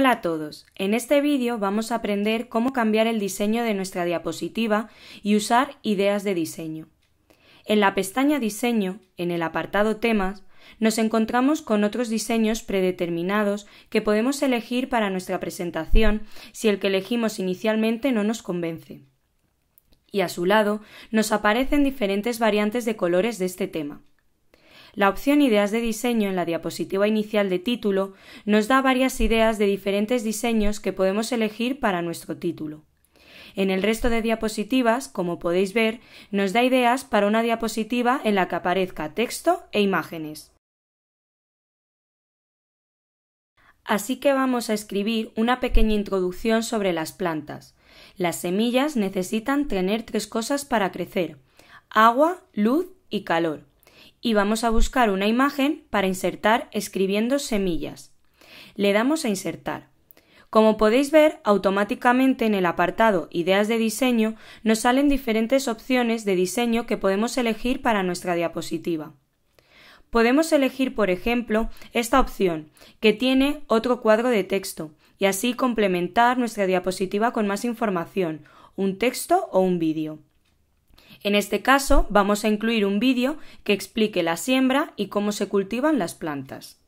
Hola a todos, en este vídeo vamos a aprender cómo cambiar el diseño de nuestra diapositiva y usar ideas de diseño. En la pestaña Diseño, en el apartado Temas, nos encontramos con otros diseños predeterminados que podemos elegir para nuestra presentación si el que elegimos inicialmente no nos convence. Y a su lado nos aparecen diferentes variantes de colores de este tema. La opción Ideas de diseño en la diapositiva inicial de título nos da varias ideas de diferentes diseños que podemos elegir para nuestro título. En el resto de diapositivas, como podéis ver, nos da ideas para una diapositiva en la que aparezca texto e imágenes. Así que vamos a escribir una pequeña introducción sobre las plantas. Las semillas necesitan tener tres cosas para crecer agua, luz y calor y vamos a buscar una imagen para insertar escribiendo semillas. Le damos a insertar. Como podéis ver, automáticamente en el apartado Ideas de diseño nos salen diferentes opciones de diseño que podemos elegir para nuestra diapositiva. Podemos elegir, por ejemplo, esta opción, que tiene otro cuadro de texto, y así complementar nuestra diapositiva con más información, un texto o un vídeo. En este caso vamos a incluir un vídeo que explique la siembra y cómo se cultivan las plantas.